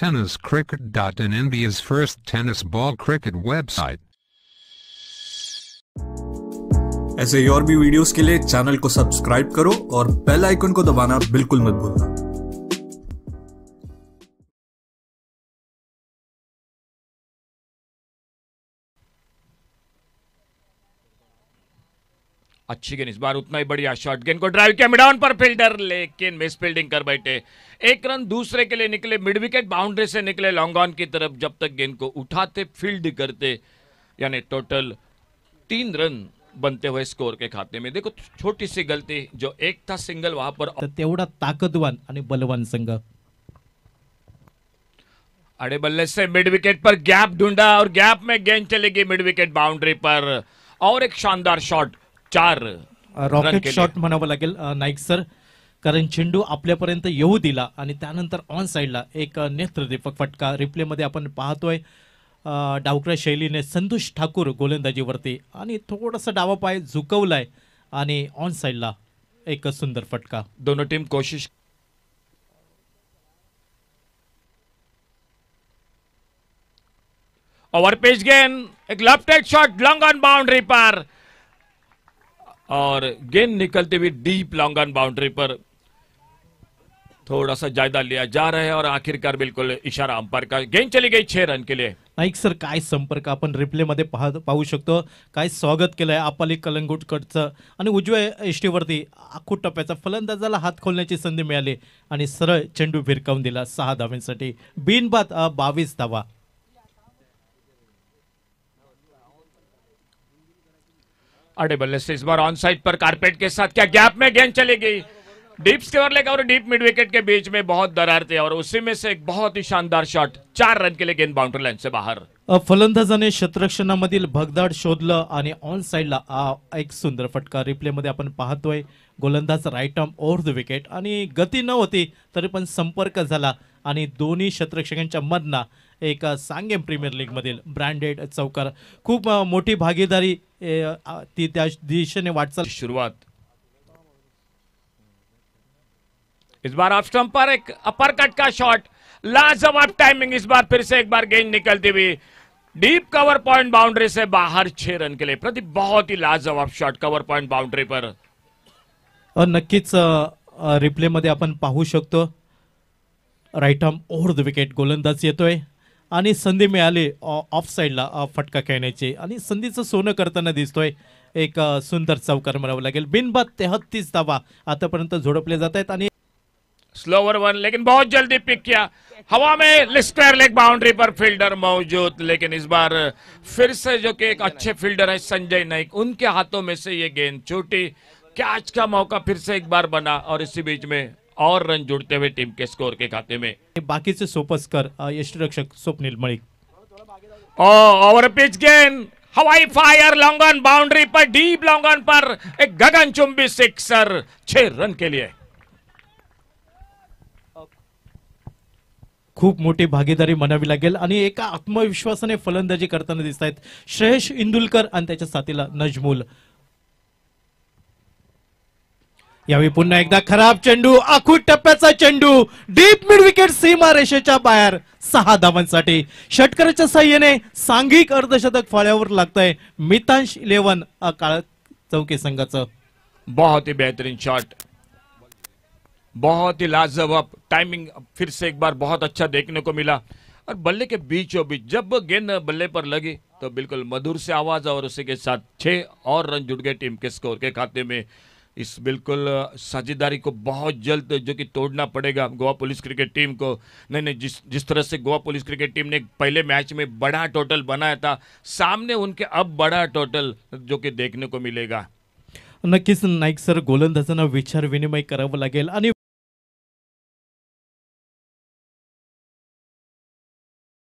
Tennis Cricket.in India's first tennis ball cricket website. ऐसे और भी वीडियोस के लिए चैनल को सब्सक्राइब करो और बेल आइकन को दबाना बिल्कुल मत भूलना अच्छी गेंद इस बार उतना ही बढ़िया शॉट गेंद को ड्राइव किया मिडाउन पर फील्डर लेकिन मिस फील्डिंग कर बैठे एक रन दूसरे के लिए निकले मिड विकेट बाउंड्री से निकले लॉन्ग ऑन की तरफ जब तक गेंद को उठाते फील्ड करते यानी टोटल तीन रन बनते हुए स्कोर के खाते में देखो छोटी सी गलती जो एक था सिंगल वहां पर ताकतवान बलवान संघ अड़े बल्ले से मिड विकेट पर गैप ढूंढा और गैप में गेंद चलेगी मिड विकेट बाउंड्री पर और एक शानदार शॉट चार रॉकेट शॉट म्हणावं लागेल नाईक सर कारण चेंडू आपल्यापर्यंत येऊ दिला आणि त्यानंतर ऑन साईडला एक नेत्रदीपक फटका रिप्लेमध्ये आपण पाहतोय डावकऱ्या शैलीने संतोष ठाकूर गोलंदाजीवरती आणि थोडासा डावा पाय झुकवलाय आणि ऑन साईडला एक सुंदर फटका दोन टीम कोशिश ओव्हर पेज गेन एक लेफ्ट एक शॉट लॉंग ऑन बाउंड्री पार और गेंद निकलते हुए डीप लॉन्ग ऑन बाउंड्री पर थोड़ा सा जायदा लिया जा रहा है और आखिरकार बिल्कुल इशारा अंपायर का गेंद चली गई छे रन के लिए नाईक सर काय संपर्क आपण रिप्ले मध्ये पाहू शकतो काय स्वागत केलंय आपाली कलंगुटकडचं आणि उजव्या एष्टीवरती आखू टप्प्याचा फलंदाजाला हात खोलण्याची संधी मिळाली आणि सरळ चेंडू फिरकावून दिला सहा धाव्यांसाठी बिनबात बावीस धावा अरे बल्ले से इस बार ऑन साइड पर कारपेट के साथ क्या गैप में गेंद चली गई डीप स्क्योर लेकर और डीप मिड विकेट के बीच में बहुत दरार थे और उसी में से एक बहुत ही शानदार शॉट चार रन के लिए गेंद बाउंड्री लाइन से बाहेर फलंदाजाने क्षेत्रक्षणामधील भगदाड शोधलं आणि ऑन साईडला एक सुंदर फटका रिप्लेमध्ये आपण पाहतोय गोलंदाज right arm over the wicket आणि गती न होती तरी पण संपर्क झाला आणि दोन्ही शत्रक्षकांच्या मधना एक सांगेम प्रीमियर लीगमधील ब्रँडेड चौकार खूप मोठी भागीदारी ती त्या दिशेने वाटचाल सुरुवात इस बार ऑफ स्टंप पर एक अपर कट का शॉट लाजवाब टाइमिंग इस बार फिर से एक बार गेंद निकलती हुई डीप कवर पॉइंट बाउंड्री से बाहर छह रन के लिए प्रति बहुत ही लाजवाब शॉट कवर पॉइंट बाउंड्री पर नक्कीच रिप्ले मध्ये आपण पाहू शकतो right arm over the wicket गोलंदाज येतोय आणि संधी मिळाली ऑफ साईडला फटका खेळण्याची आणि संधीचं सोनं करताना दिसतोय एक सुंदर चौकार मारावं लागेल बिनबाद तेहत्तीस धावा आतापर्यंत झोडपले जात आहेत आणि स्लोवर वन लेकिन बहुत जल्दी पिक किया हवा में स्क्वायर लेग बाउंड्री पर फील्डर मौजूद लेकिन इस बार फिर से जो कि एक अच्छे फील्डर है संजय नाइक उनके हाथों में से ये गेंद छूटी कैच का मौका फिर से एक बार बना और इसी बीच में और रन जुड़ते हुए टीम के स्कोर के खाते में बाकी बाकीचे सोपस्कर रक्षक स्वप्नील मलिक ओवर पिच गेंद हवाई फायर लॉन्ग ऑन बाउंड्री पर डीप लॉन्ग ऑन पर एक गगनचुंबी सिक्सर छह रन के लिए खूप मोठी भागीदारी म्हणावी लागेल आणि एका आत्मविश्वासाने फलंदाजी करताना दिसत आहेत श्रेयस इंदुलकर आणि त्याच्या साथीला नजमूल यावेळी पुन्हा एकदा खराब चेंडू आखूट टप्प्याचा चेंडू डीप मिड विकेट सीमा रेषेच्या बाहेर सहा धावांसाठी षटकराच्या सहाय्याने सांघिक अर्धशतक फळ्यावर लागतंय मितांश इलेव्हन अकाळ चौके संघाचं बहुत ही बेहतरीन शॉट बहुत ही लाजवाब टाइमिंग फिर से एक बार बहुत अच्छा देखने को मिला और बल्ले के बीचों बीच जब गेंद बल्ले पर लगी तो बिल्कुल मधुर से आवाज और उसी के साथ छह और रन जुट गए टीम के स्कोर के खाते में इस बिल्कुल साझेदारी को बहुत जल्द जो कि तोड़ना पड़ेगा गोवा पुलिस क्रिकेट टीम को नहीं नहीं जिस जिस तरह से गोवा पुलिस क्रिकेट टीम ने पहले मैच में बड़ा टोटल बनाया था सामने उनके अब बड़ा टोटल जो कि देखने को मिलेगा नक्की नाइक सर गोलंदाजा विचार विनिमय कराव लगे